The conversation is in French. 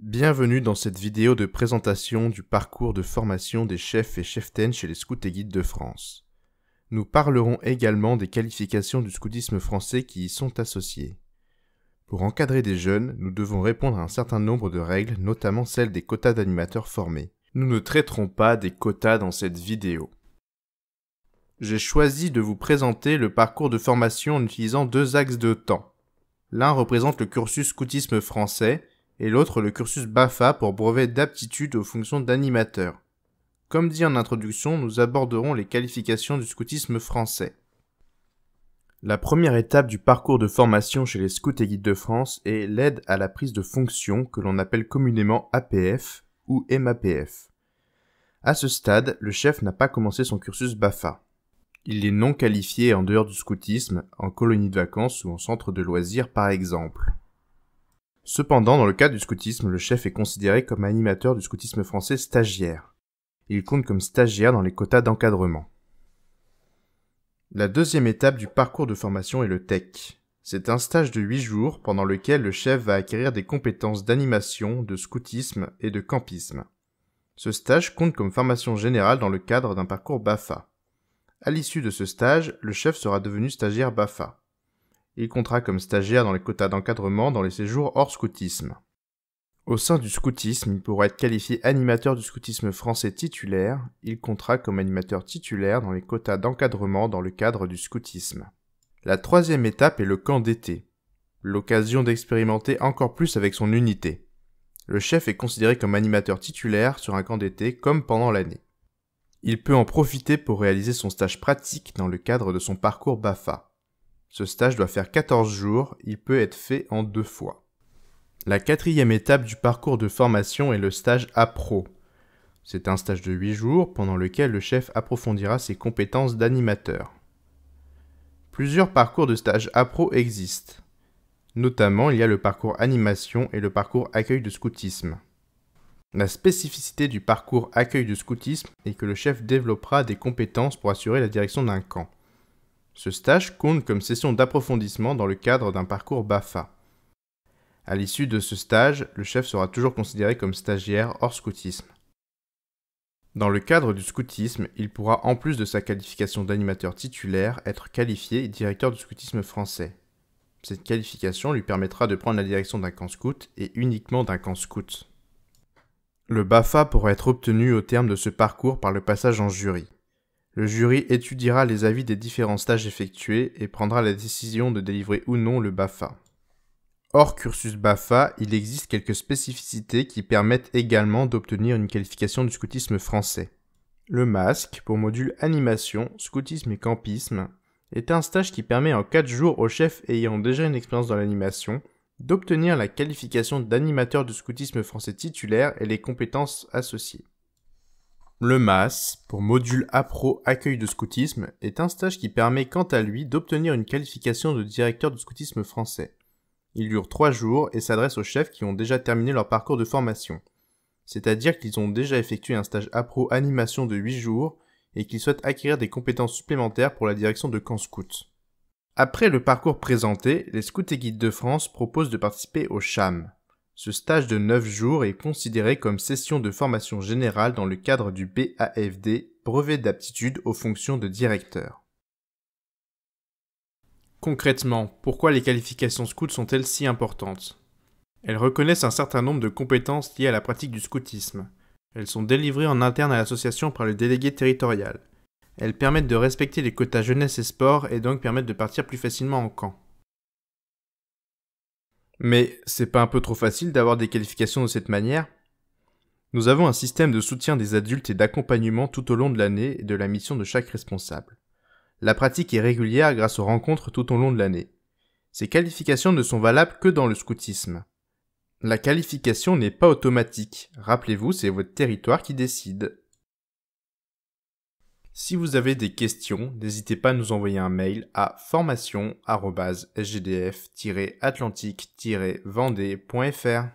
Bienvenue dans cette vidéo de présentation du parcours de formation des chefs et cheftaines chez les scouts et guides de France. Nous parlerons également des qualifications du scoutisme français qui y sont associées. Pour encadrer des jeunes, nous devons répondre à un certain nombre de règles, notamment celles des quotas d'animateurs formés. Nous ne traiterons pas des quotas dans cette vidéo. J'ai choisi de vous présenter le parcours de formation en utilisant deux axes de temps. L'un représente le cursus scoutisme français, et l'autre le cursus BAFA pour brevet d'aptitude aux fonctions d'animateur. Comme dit en introduction, nous aborderons les qualifications du scoutisme français. La première étape du parcours de formation chez les scouts et guides de France est l'aide à la prise de fonction que l'on appelle communément APF ou MAPF. À ce stade, le chef n'a pas commencé son cursus BAFA. Il est non qualifié en dehors du scoutisme, en colonie de vacances ou en centre de loisirs par exemple. Cependant, dans le cas du scoutisme, le chef est considéré comme animateur du scoutisme français stagiaire. Il compte comme stagiaire dans les quotas d'encadrement. La deuxième étape du parcours de formation est le TEC. C'est un stage de 8 jours pendant lequel le chef va acquérir des compétences d'animation, de scoutisme et de campisme. Ce stage compte comme formation générale dans le cadre d'un parcours BAFA. À l'issue de ce stage, le chef sera devenu stagiaire BAFA. Il comptera comme stagiaire dans les quotas d'encadrement dans les séjours hors scoutisme. Au sein du scoutisme, il pourra être qualifié animateur du scoutisme français titulaire. Il comptera comme animateur titulaire dans les quotas d'encadrement dans le cadre du scoutisme. La troisième étape est le camp d'été. L'occasion d'expérimenter encore plus avec son unité. Le chef est considéré comme animateur titulaire sur un camp d'été comme pendant l'année. Il peut en profiter pour réaliser son stage pratique dans le cadre de son parcours BAFA. Ce stage doit faire 14 jours, il peut être fait en deux fois. La quatrième étape du parcours de formation est le stage APRO. C'est un stage de 8 jours pendant lequel le chef approfondira ses compétences d'animateur. Plusieurs parcours de stage APRO existent. Notamment, il y a le parcours animation et le parcours accueil de scoutisme. La spécificité du parcours accueil de scoutisme est que le chef développera des compétences pour assurer la direction d'un camp. Ce stage compte comme session d'approfondissement dans le cadre d'un parcours BAFA. À l'issue de ce stage, le chef sera toujours considéré comme stagiaire hors scoutisme. Dans le cadre du scoutisme, il pourra, en plus de sa qualification d'animateur titulaire, être qualifié directeur du scoutisme français. Cette qualification lui permettra de prendre la direction d'un camp scout et uniquement d'un camp scout. Le BAFA pourra être obtenu au terme de ce parcours par le passage en jury. Le jury étudiera les avis des différents stages effectués et prendra la décision de délivrer ou non le BAFA. Hors cursus BAFA, il existe quelques spécificités qui permettent également d'obtenir une qualification du scoutisme français. Le masque, pour module animation, scoutisme et campisme, est un stage qui permet en 4 jours aux chefs ayant déjà une expérience dans l'animation d'obtenir la qualification d'animateur de scoutisme français titulaire et les compétences associées. Le MAS, pour module APRO Accueil de Scoutisme, est un stage qui permet quant à lui d'obtenir une qualification de directeur de scoutisme français. Il dure trois jours et s'adresse aux chefs qui ont déjà terminé leur parcours de formation. C'est-à-dire qu'ils ont déjà effectué un stage APRO Animation de 8 jours et qu'ils souhaitent acquérir des compétences supplémentaires pour la direction de camp scout. Après le parcours présenté, les scouts et guides de France proposent de participer au CHAM, ce stage de 9 jours est considéré comme session de formation générale dans le cadre du BAFD, brevet d'aptitude aux fonctions de directeur. Concrètement, pourquoi les qualifications scouts sont-elles si importantes Elles reconnaissent un certain nombre de compétences liées à la pratique du scoutisme. Elles sont délivrées en interne à l'association par le délégué territorial. Elles permettent de respecter les quotas jeunesse et sport et donc permettent de partir plus facilement en camp. Mais c'est pas un peu trop facile d'avoir des qualifications de cette manière Nous avons un système de soutien des adultes et d'accompagnement tout au long de l'année et de la mission de chaque responsable. La pratique est régulière grâce aux rencontres tout au long de l'année. Ces qualifications ne sont valables que dans le scoutisme. La qualification n'est pas automatique. Rappelez-vous, c'est votre territoire qui décide. Si vous avez des questions, n'hésitez pas à nous envoyer un mail à formation atlantique vendéefr